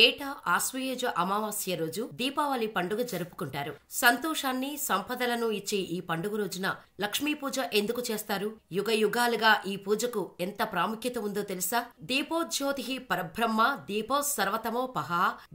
ఏటా ఆశ్వయుజ అమావాస్య రోజు దీపావళి పండుగ జరుపుకుంటారు సంతోషాన్ని సంపదలను ఇచ్చే ఈ పండుగ రోజున లక్ష్మీ పూజ ఎందుకు చేస్తారు యుగ యుగాలుగా ఈ పూజకు ఎంత ప్రాముఖ్యత ఉందో తెలుసా దీపోజ్యోతి పరబ్రహ్మ దీపో సర్వతమో పహ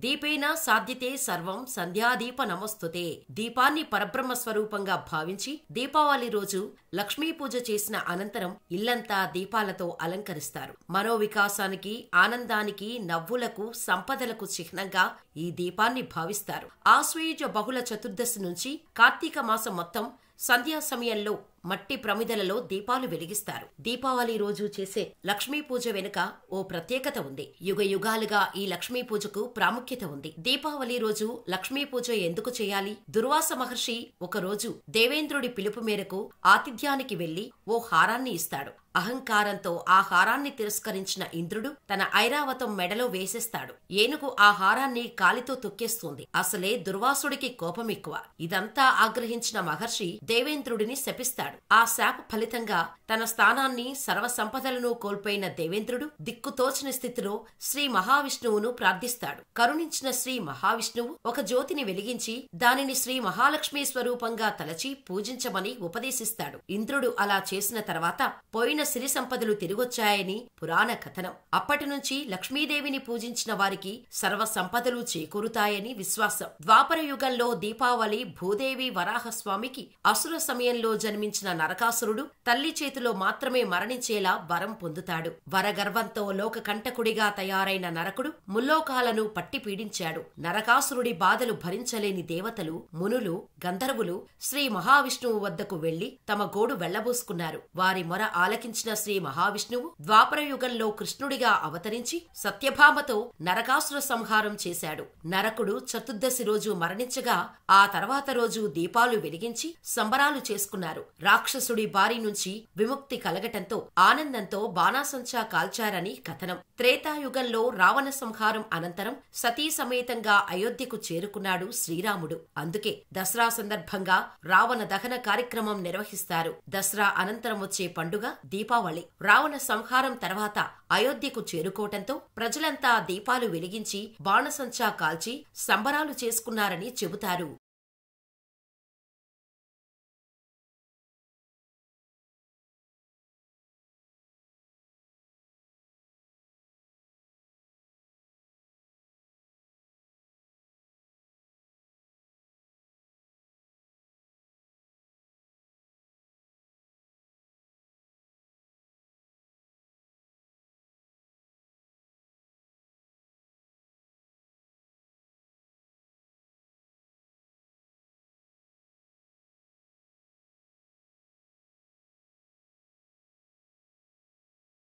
దీపేన సాధ్యతే సర్వం సంధ్యాదీప నమస్తుతే దీపాన్ని పరబ్రహ్మ స్వరూపంగా భావించి దీపావళి రోజు లక్ష్మీ పూజ చేసిన అనంతరం ఇల్లంతా దీపాలతో అలంకరిస్తారు మనో వికాసానికి ఆనందానికి నవ్వులకు సంపద సంపదలకు చిహ్నంగా ఈ దీపాన్ని భావిస్తారు ఆశ్వయుజ బహుళ చతుర్దశి నుంచి కార్తీక మాసం మొత్తం సంధ్యా సమయంలో మట్టి ప్రమిదలలో దీపాలు వెలిగిస్తారు దీపావళి రోజు చేసే లక్ష్మీ పూజ వెనుక ఓ ప్రత్యేకత ఉంది యుగ యుగాలుగా ఈ లక్ష్మీ పూజకు ప్రాముఖ్యత ఉంది దీపావళి రోజు లక్ష్మీ పూజ ఎందుకు చేయాలి దుర్వాస మహర్షి ఒకరోజు దేవేంద్రుడి పిలుపు మేరకు ఆతిథ్యానికి వెళ్లి ఓ హారాన్ని ఇస్తాడు అహంకారంతో ఆ హారాన్ని తిరస్కరించిన ఇంద్రుడు తన ఐరావతం మెడలో వేసేస్తాడు ఏనుగు ఆ హారాన్ని కాలితో తొక్కేస్తుంది అసలే దుర్వాసుడికి కోపం ఎక్కువ ఇదంతా ఆగ్రహించిన మహర్షి దేవేంద్రుడిని శపిస్తాడు ఆ శాప ఫలితంగా తన స్థానాన్ని సర్వసంపదలను కోల్పోయిన దేవేంద్రుడు దిక్కుతోచిన స్థితిలో శ్రీ మహావిష్ణువును ప్రార్థిస్తాడు కరుణించిన శ్రీ మహావిష్ణువు ఒక జ్యోతిని వెలిగించి దానిని శ్రీ మహాలక్ష్మి స్వరూపంగా తలచి పూజించమని ఉపదేశిస్తాడు ఇంద్రుడు అలా చేసిన తర్వాత పోయిన సిరి సంపదలు తిరిగొచ్చాయని పురాణ కథనం అప్పటి నుంచి లక్ష్మీదేవిని పూజించిన వారికి సర్వ సంపదలు చేకూరుతాయని విశ్వాసం ద్వాపర యుగంలో దీపావళి భూదేవి వరాహస్వామికి అసుర సమయంలో జన్మించిన నరకాసురుడు తల్లి చేతిలో మాత్రమే మరణించేలా వరం పొందుతాడు వరగర్వంతో కంటకుడిగా తయారైన నరకుడు ముల్లోకాలను పట్టి పీడించాడు నరకాసురుడి బాధలు భరించలేని దేవతలు మునులు గంధర్వులు శ్రీ మహావిష్ణువు వద్దకు వెళ్లి తమ గోడు వెళ్లబోసుకున్నారు వారి మొర ఆలకించిన శ్రీ మహావిష్ణువు ద్వాపరయుగంలో కృష్ణుడిగా అవతరించి సత్యభామతో నరకాసుర సంహారం చేశాడు నరకుడు చతుర్దశి రోజు మరణించగా ఆ తర్వాత రోజు దీపాలు వెలిగించి సంబరాలు చేసుకున్నారు రాక్షసుడి బారి నుంచి విముక్తి కలగటంతో ఆనందంతో బాణాసంచా కాల్చారని కథనం త్రేతాయుగంలో రావణ సంహారం అనంతరం సతీ సమేతంగా అయోధ్యకు చేరుకున్నాడు శ్రీరాముడు అందుకే దసరా సందర్భంగా రావణ దహన కార్యక్రమం నిర్వహిస్తారు దసరా అనంతరం వచ్చే పండుగ దీపావళి రావణ సంహారం తర్వాత అయోధ్యకు చేరుకోవటంతో ప్రజలంతా దీపాలు వెలిగించి బాణసంచా కాల్చి సంబరాలు చేసుకున్నారని చెబుతారు